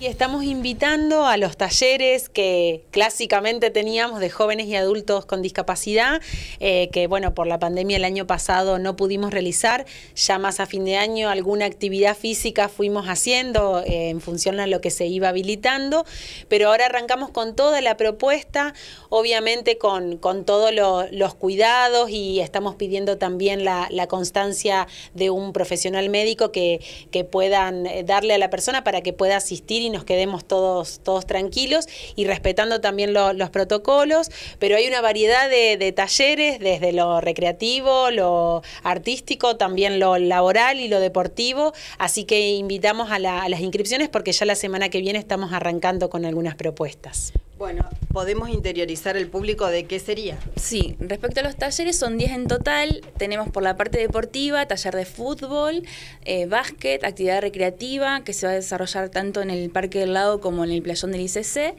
Y estamos invitando a los talleres que clásicamente teníamos de jóvenes y adultos con discapacidad, eh, que bueno, por la pandemia el año pasado no pudimos realizar. Ya más a fin de año alguna actividad física fuimos haciendo eh, en función a lo que se iba habilitando, pero ahora arrancamos con toda la propuesta, obviamente con, todos los cuidados y estamos pidiendo también la, constancia de un profesional médico que, que puedan eh, darle a la persona para que pueda asistir nos quedemos todos, todos tranquilos y respetando también los protocolos, pero hay una variedad de, talleres, desde lo recreativo, lo artístico, también lo laboral y lo deportivo, así que invitamos a las inscripciones porque ya la semana que viene estamos arrancando con algunas propuestas. Bueno, podemos interiorizar el público de qué sería. Sí, respecto a los talleres, son 10 en total. Tenemos por la parte deportiva, taller de fútbol, eh, básquet, actividad recreativa, que se va a desarrollar tanto en el Parque del lado como en el playón del ICC.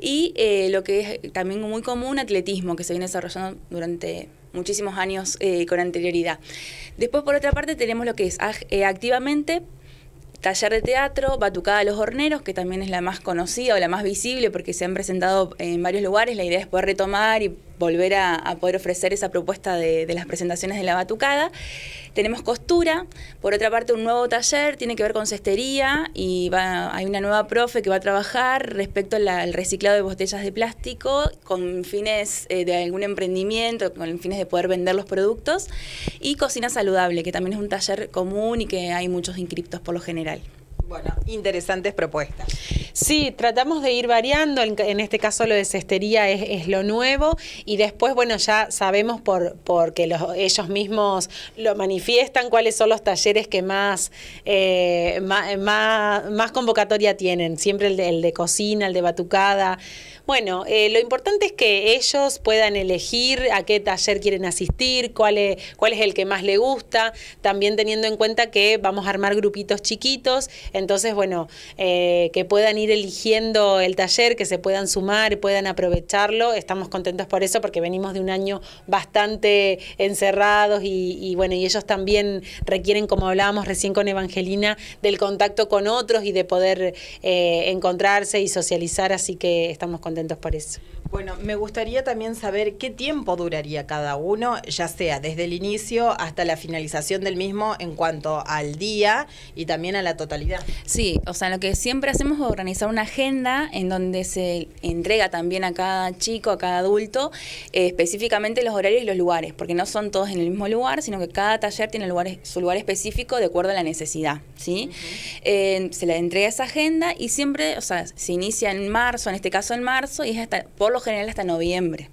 Y eh, lo que es también muy común, atletismo, que se viene desarrollando durante muchísimos años eh, con anterioridad. Después, por otra parte, tenemos lo que es activamente Taller de teatro, Batucada de los Horneros, que también es la más conocida o la más visible porque se han presentado en varios lugares. La idea es poder retomar y volver a, poder ofrecer esa propuesta de, las presentaciones de la batucada. Tenemos costura, por otra parte un nuevo taller, tiene que ver con cestería y hay una nueva profe que va a trabajar respecto al reciclado de botellas de plástico con fines eh, de algún emprendimiento, con fines de poder vender los productos y cocina saludable, que también es un taller común y que hay muchos inscriptos por lo general. Bueno, interesantes propuestas. Sí, tratamos de ir variando, en, este caso lo de cestería es, lo nuevo y después, bueno, ya sabemos por porque ellos mismos lo manifiestan cuáles son los talleres que más, eh, más, convocatoria tienen, siempre el de, cocina, el de batucada. Bueno, eh, lo importante es que ellos puedan elegir a qué taller quieren asistir, cuál es, cuál es el que más le gusta, también teniendo en cuenta que vamos a armar grupitos chiquitos, entonces, bueno, eh, que puedan ir eligiendo el taller, que se puedan sumar puedan aprovecharlo. Estamos contentos por eso porque venimos de un año bastante encerrados y, bueno, y ellos también requieren, como hablábamos recién con Evangelina, del contacto con otros y de poder eh, encontrarse y socializar, así que estamos contentos por eso. Bueno, me gustaría también saber qué tiempo duraría cada uno, ya sea desde el inicio hasta la finalización del mismo en cuanto al día y también a la totalidad. Sí, o sea, lo que siempre hacemos es organizar una agenda en donde se entrega también a cada chico, a cada adulto, eh, específicamente los horarios y los lugares, porque no son todos en el mismo lugar, sino que cada taller tiene su lugar específico de acuerdo a la necesidad. ¿sí? Eh, se le entrega esa agenda y siempre, o sea, se inicia en marzo, en este caso en marzo, y es hasta, por lo general hasta noviembre.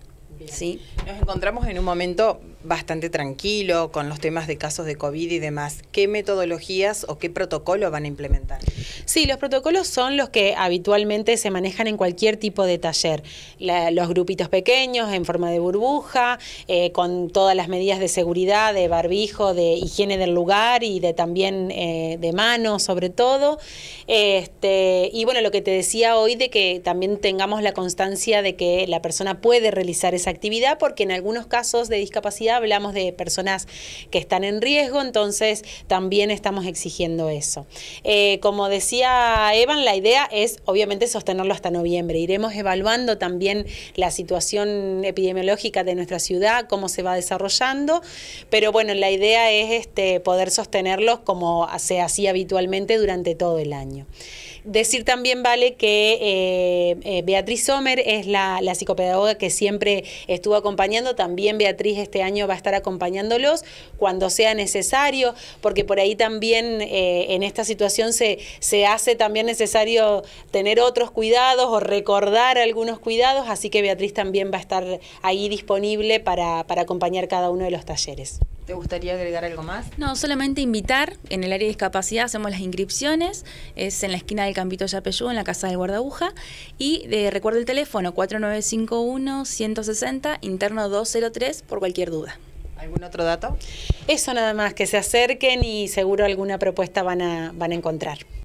¿sí? Nos encontramos en un momento bastante tranquilo con los temas de casos de COVID y demás. ¿Qué metodologías o qué protocolo van a implementar? Sí, los protocolos son los que habitualmente se manejan en cualquier tipo de taller. los grupitos pequeños en forma de burbuja, eh, con todas las medidas de seguridad, de barbijo, de higiene del lugar y de también eh, de manos sobre todo. Este, y bueno, lo que te decía hoy de que también tengamos la constancia de que la persona puede realizar esa actividad porque en algunos casos de discapacidad hablamos de personas que están en riesgo, entonces también estamos exigiendo eso. Eh, como decía Evan, la idea es obviamente sostenerlo hasta noviembre. Iremos evaluando también la situación epidemiológica de nuestra ciudad, cómo se va desarrollando, pero bueno, la idea es este, poder sostenerlos como se hacía habitualmente durante todo el año. Decir también, Vale, que eh, eh, Beatriz Sommer es la, psicopedagoga que siempre estuvo acompañando. También Beatriz este año va a estar acompañándolos cuando sea necesario, porque por ahí también eh, en esta situación se, hace también necesario tener otros cuidados o recordar algunos cuidados, así que Beatriz también va a estar ahí disponible para, para acompañar cada uno de los talleres. ¿Te gustaría agregar algo más? No, solamente invitar. En el área de discapacidad hacemos las inscripciones. Es en la esquina del Campito Yapeyú, en la Casa del Guardabuja. Y eh, recuerda el teléfono 4951-160, interno 203, por cualquier duda. ¿Algún otro dato? Eso nada más, que se acerquen y seguro alguna propuesta van a, van a encontrar.